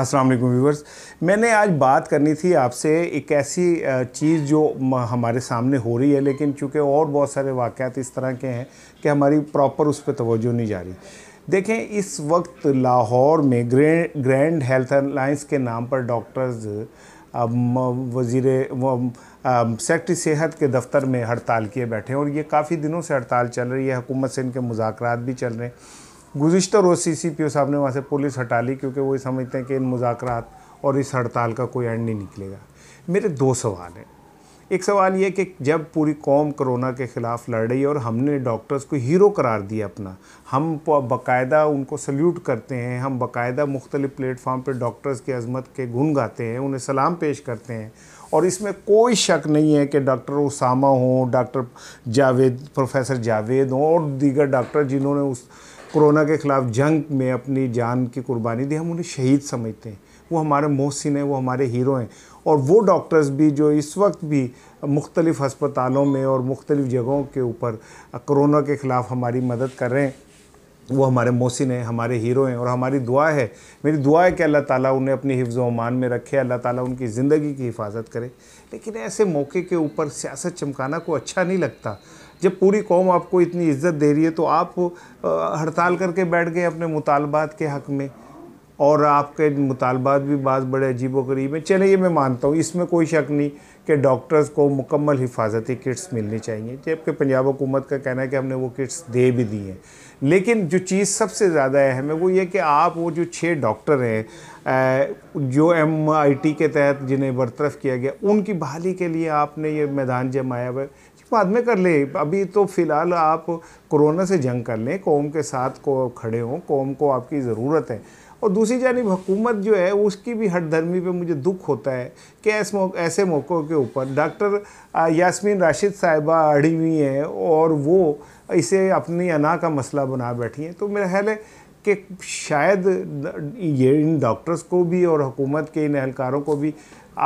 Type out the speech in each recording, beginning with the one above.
अस्सलाम वालेकुम व्यूवर्स मैंने आज बात करनी थी आपसे एक ऐसी चीज़ जो हमारे सामने हो रही है लेकिन चूँकि और बहुत सारे वाक़ात इस तरह के हैं कि हमारी प्रॉपर उस पर तोज्जो नहीं जा रही देखें इस वक्त लाहौर में ग्रैंड ग्रैंड हेल्थ अलाइंस के नाम पर डॉक्टर्स वजीर सेक्रटरी सेहत के दफ्तर में हड़ताल किए बैठे हैं और ये काफ़ी दिनों से हड़ताल चल रही है हुकूमत से इनके मुजाकर भी चल रहे हैं गुजशत रोज़ सी सी पी ओ साहब ने वहाँ से पुलिस हटा ली क्योंकि वो समझते हैं कि इन मुजाकर और इस हड़ताल का कोई एंड नहीं निकलेगा मेरे दो सवाल हैं एक सवाल ये कि जब पूरी कौम कोरोना के ख़िलाफ़ लड़ रही है और हमने डॉक्टर्स को हीरो करार दिया अपना हम बाकायदा उनको सल्यूट करते हैं हम बाकायदा मुख्तलि प्लेटफार्म पर डॉक्टर्स की अजमत के गुन गाते हैं उन्हें सलाम पेश करते हैं और इसमें कोई शक नहीं है कि डॉक्टर उसामा हों डॉक्टर जावेद प्रोफेसर जावेद हों और दीगर डॉक्टर जिन्होंने उस कोरोना के ख़िलाफ़ जंग में अपनी जान की कुर्बानी दी हम उन्हें शहीद समझते हैं वो हमारे मोहसिन हैं वो हमारे हीरो हैं और वो डॉक्टर्स भी जो इस वक्त भी मुख्तलिफ़ हस्पतालों में और मुख्तलिफ़ जगहों के ऊपर कोरोना के ख़िलाफ़ हमारी मदद कर रहे हैं वो हमारे मोहसिन हैं हमारे हीरो हैं और हमारी दुआ है मेरी दुआ है कि अल्लाह ताला उन्हें अपनी हिफ्ज़ अमान में रखे अल्लाह ताला उनकी ज़िंदगी की हिफाजत करे लेकिन ऐसे मौके के ऊपर सियासत चमकाना को अच्छा नहीं लगता जब पूरी कौम आपको इतनी इज़्ज़त दे रही है तो आप हड़ताल करके बैठ गए अपने मुतालबात के हक़ में और आपके मुतालबात भी बात बड़े अजीब गरीब हैं चले ये मैं मानता हूँ इसमें कोई शक नहीं कि डॉक्टर्स को मुकम्मल हिफाजती किट्स मिलनी चाहिए जबकि पंजाब हुकूमत का कहना है कि हमने वो किट्स दे भी दी हैं लेकिन जो चीज़ सबसे ज़्यादा अहम है वो ये कि आप वो जो छः डॉक्टर हैं जो एम आई टी के तहत जिन्हें बरतरफ किया गया उनकी बहाली के लिए आपने ये मैदान जमाया हुआ है बाद में कर ले अभी तो फ़िलहाल आप कोरोना से जंग कर लें कौम के साथ को खड़े हों कौम को आपकी ज़रूरत है और दूसरी जानब हुकूमत जो है उसकी भी हटधर्मी पे मुझे दुख होता है कि ऐसे मौक, ऐसे मौक़ों के ऊपर डॉक्टर यास्मीन राशिद साहिबा अड़ी हुई हैं और वो इसे अपनी अना का मसला बना बैठी हैं तो मेरा ख्याल है कि शायद ये इन डॉक्टर्स को भी और हुकूमत के इन एहलकारों को भी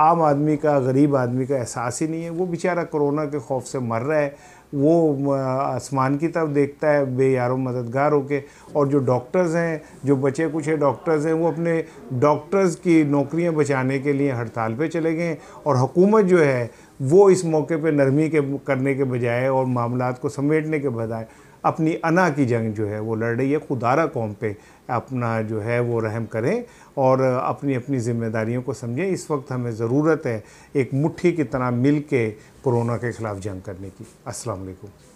आम आदमी का गरीब आदमी का एहसास ही नहीं है वो बेचारा कोरोना के खौफ से मर रहा है वो आसमान की तरफ देखता है बेयारों मददगार होके और जो डॉक्टर्स हैं जो बचे कुछ है डॉक्टर्स हैं वो अपने डॉक्टर्स की नौकरियां बचाने के लिए हड़ताल पे चले गए और हुकूमत जो है वो इस मौके पे नरमी के करने के बजाय और मामला को समेटने के बजाय अपनी अना की जंग जो है वो लड़ रही है खुदारा कौम पे अपना जो है वो रहम करें और अपनी अपनी जिम्मेदारियों को समझें इस वक्त हमें ज़रूरत है एक मुट्ठी की तरह मिल के कोरोना के ख़िलाफ़ जंग करने की असलकुम